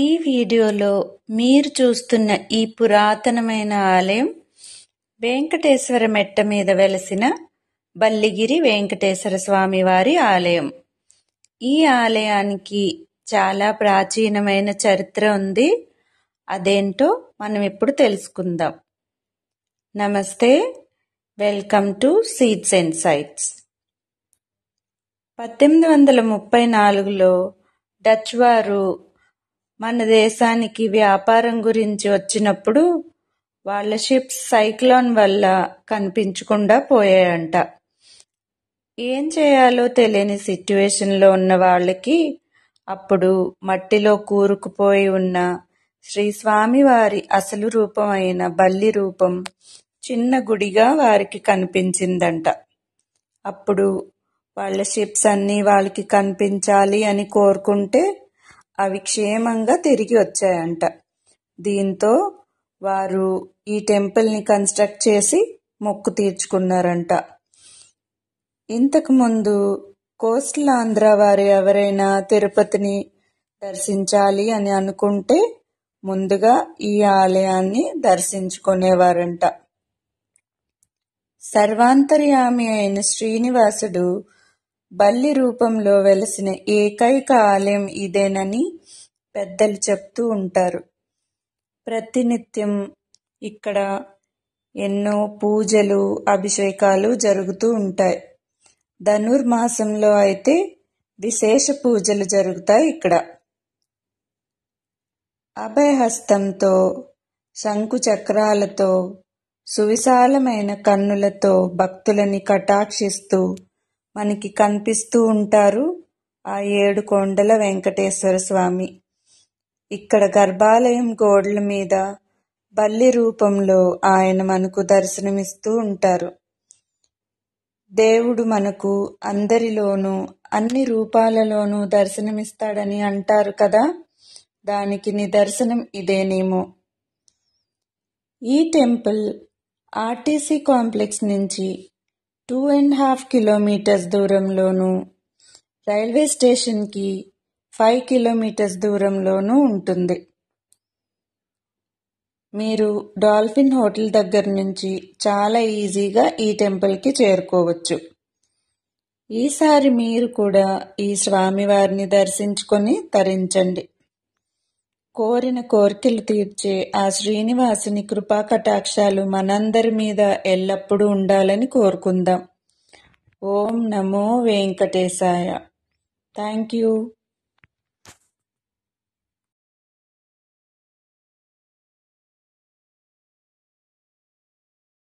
ఈ వీడియోలో మీరు చూస్తున్న ఈ పురాతనమైన ఆలయం వెంకటేశ్వర మెట్ట మీద వెలసిన బల్లిగిరి వెంకటేశ్వర స్వామి వారి ఆలయం ఈ ఆలయానికి చాలా ప్రాచీనమైన చరిత్ర ఉంది అదేంటో మనం ఇప్పుడు తెలుసుకుందాం నమస్తే welcome to seeds and sites పద్దెనిమిది వందల ముప్పై నాలుగులో డచ్ వారు మన దేశానికి వ్యాపారం గురించి వచ్చినప్పుడు వాళ్ళ షిప్స్ సైక్లోన్ వల్ల కనిపించకుండా పోయాయంట ఏం చేయాలో తెలియని సిట్యువేషన్లో ఉన్న వాళ్ళకి అప్పుడు మట్టిలో కూరుకుపోయి ఉన్న శ్రీ స్వామివారి అసలు రూపమైన బల్లి రూపం చిన్న గుడిగా వారికి కనిపించిందంట అప్పుడు వాళ్ళ షిప్స్ అన్నీ వాళ్ళకి కనిపించాలి అని కోరుకుంటే అవి క్షేమంగా తిరిగి వచ్చాయంట దీంతో వారు ఈ టెంపుల్ని కన్స్ట్రక్ట్ చేసి మొక్కు తీర్చుకున్నారంట ఇంతకుముందు కోస్టల్ ఆంధ్ర వారు ఎవరైనా తిరుపతిని దర్శించాలి అని అనుకుంటే ముందుగా ఈ ఆలయాన్ని దర్శించుకునేవారంట సర్వాంతర్యామి అయిన శ్రీనివాసుడు బల్లి రూపంలో వెలసిన ఏకైక ఆలయం ఇదేనని పెద్దలు చెప్తూ ఉంటారు ప్రతినిత్యం ఇక్కడ ఎన్నో పూజలు అభిషేకాలు జరుగుతూ ఉంటాయి ధనుర్మాసంలో అయితే విశేష పూజలు జరుగుతాయి ఇక్కడ అభయహస్తంతో శంకు చక్రాలతో సువిశాలమైన కన్నులతో భక్తులని కటాక్షిస్తూ మనకి కనిపిస్తూ ఉంటారు ఆ ఏడు కొండల వెంకటేశ్వర స్వామి ఇక్కడ గర్భాలయం గోడల మీద బల్లి రూపంలో ఆయన మనకు దర్శనమిస్తూ ఉంటారు దేవుడు మనకు అందరిలోనూ అన్ని రూపాలలోనూ దర్శనమిస్తాడని అంటారు కదా దానికి నిదర్శనం ఇదేనేమో ఈ టెంపుల్ ఆర్టీసీ కాంప్లెక్స్ నుంచి టూ అండ్ హాఫ్ కిలోమీటర్స్ దూరంలోనూ రైల్వే స్టేషన్కి ఫైవ్ కిలోమీటర్స్ దూరంలోనూ ఉంటుంది మీరు డాల్ఫిన్ హోటల్ దగ్గర నుంచి చాలా ఈజీగా ఈ టెంపుల్కి చేరుకోవచ్చు ఈసారి మీరు కూడా ఈ స్వామివారిని దర్శించుకొని తరించండి కోరిన కోరికలు తీర్చే ఆ శ్రీనివాసుని కృపా కటాక్షాలు మనందరి మీద ఎల్లప్పుడూ ఉండాలని కోరుకుందాం ఓం నమో వెంకటేశాయ థ్యాంక్ యూ